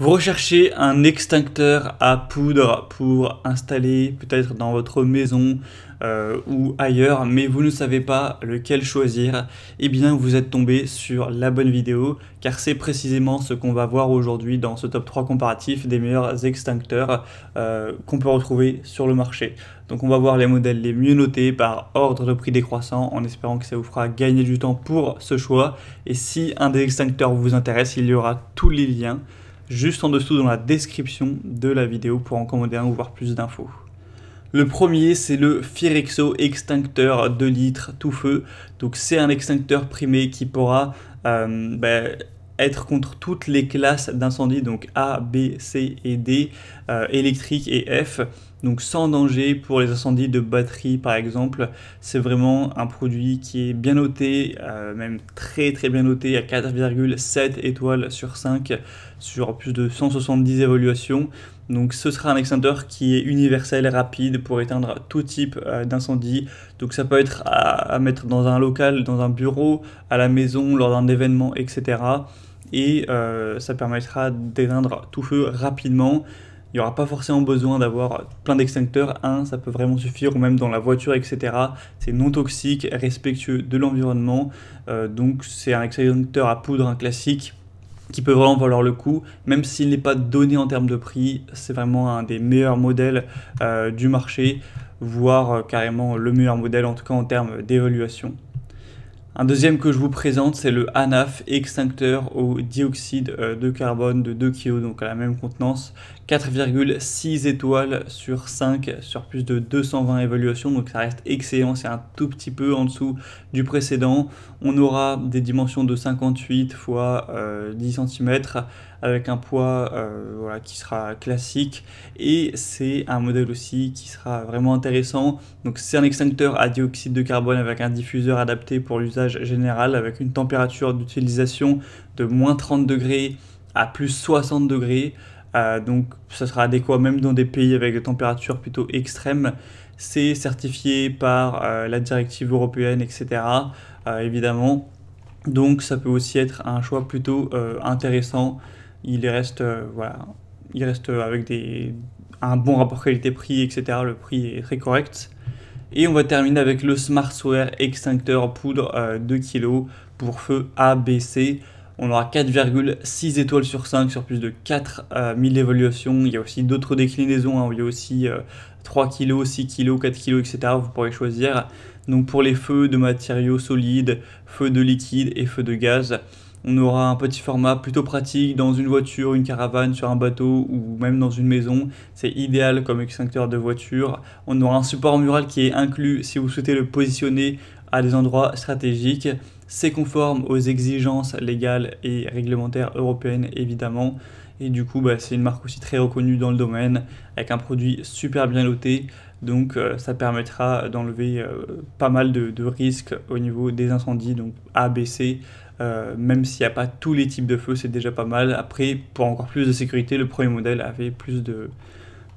Vous recherchez un extincteur à poudre pour installer peut-être dans votre maison euh, ou ailleurs, mais vous ne savez pas lequel choisir, et eh bien vous êtes tombé sur la bonne vidéo, car c'est précisément ce qu'on va voir aujourd'hui dans ce top 3 comparatif des meilleurs extincteurs euh, qu'on peut retrouver sur le marché. Donc on va voir les modèles les mieux notés par ordre de prix décroissant en espérant que ça vous fera gagner du temps pour ce choix. Et si un des extincteurs vous intéresse, il y aura tous les liens juste en dessous dans la description de la vidéo pour en commander un ou voir plus d'infos. Le premier, c'est le Firexo extincteur 2 litres tout feu. Donc c'est un extincteur primé qui pourra euh, ben, être contre toutes les classes d'incendie, donc A, B, C et D, euh, électrique et F donc sans danger pour les incendies de batterie par exemple. C'est vraiment un produit qui est bien noté, euh, même très très bien noté à 4,7 étoiles sur 5 sur plus de 170 évaluations. Donc ce sera un extincteur qui est universel et rapide pour éteindre tout type euh, d'incendie. Donc ça peut être à, mettre dans un local, dans un bureau, à la maison, lors d'un événement, etc. Et euh, ça permettra d'éteindre tout feu rapidement il n'y aura pas forcément besoin d'avoir plein d'extincteurs. Un, ça peut vraiment suffire, ou même dans la voiture, etc. C'est non toxique, respectueux de l'environnement. Euh, donc c'est un extincteur à poudre, un classique, qui peut vraiment valoir le coup, même s'il n'est pas donné en termes de prix. C'est vraiment un des meilleurs modèles euh, du marché, voire euh, carrément le meilleur modèle, en tout cas en termes d'évaluation. Un deuxième que je vous présente, c'est le ANAF extincteur au dioxyde de carbone de 2 kg, donc à la même contenance, 4,6 étoiles sur 5 sur plus de 220 évaluations, donc ça reste excellent, c'est un tout petit peu en dessous du précédent. On aura des dimensions de 58 x 10 cm avec un poids euh, voilà, qui sera classique et c'est un modèle aussi qui sera vraiment intéressant. Donc c'est un extincteur à dioxyde de carbone avec un diffuseur adapté pour l'usage général avec une température d'utilisation de moins 30 degrés à plus 60 degrés. Euh, donc ça sera adéquat même dans des pays avec des températures plutôt extrêmes. C'est certifié par euh, la directive européenne, etc. Euh, évidemment. Donc ça peut aussi être un choix plutôt intéressant. Il reste, il reste avec des, un bon rapport qualité-prix, etc. Le prix est très correct. Et on va terminer avec le Smartware Extincteur Poudre 2 kg pour feu ABC. On aura 4,6 étoiles sur 5 sur plus de 4000 euh, évaluations. Il y a aussi d'autres déclinaisons, hein, il y a aussi 3 kg, 6 kg, 4 kg, etc. Vous pourrez choisir. Donc pour les feux de matériaux solides, feux de liquide et feux de gaz. On aura un petit format plutôt pratique dans une voiture, une caravane, sur un bateau ou même dans une maison. C'est idéal comme extincteur de voiture. On aura un support mural qui est inclus si vous souhaitez le positionner à des endroits stratégiques. C'est conforme aux exigences légales et réglementaires européennes évidemment. Et du coup, bah, c'est une marque aussi très reconnue dans le domaine, avec un produit super bien loté Donc euh, ça permettra d'enlever euh, pas mal de, risques au niveau des incendies, donc ABC, euh, même s'il n'y a pas tous les types de feux, c'est déjà pas mal. Après, pour encore plus de sécurité, le premier modèle avait plus de,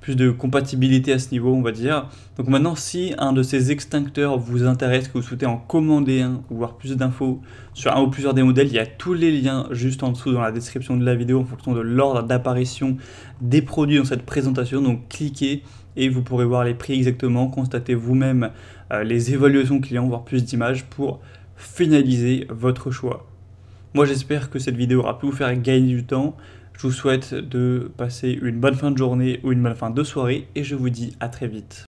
plus de compatibilité à ce niveau, on va dire. Donc maintenant, si un de ces extincteurs vous intéresse, que vous souhaitez en commander un ou voir plus d'infos sur un ou plusieurs des modèles, il y a tous les liens juste en dessous dans la description de la vidéo en fonction de l'ordre d'apparition des produits dans cette présentation. Donc cliquez et vous pourrez voir les prix exactement, constater vous-même euh, les évaluations clients, voir plus d'images pour finaliser votre choix. Moi j'espère que cette vidéo aura pu vous faire gagner du temps. Je vous souhaite de passer une bonne fin de journée ou une bonne fin de soirée et je vous dis à très vite.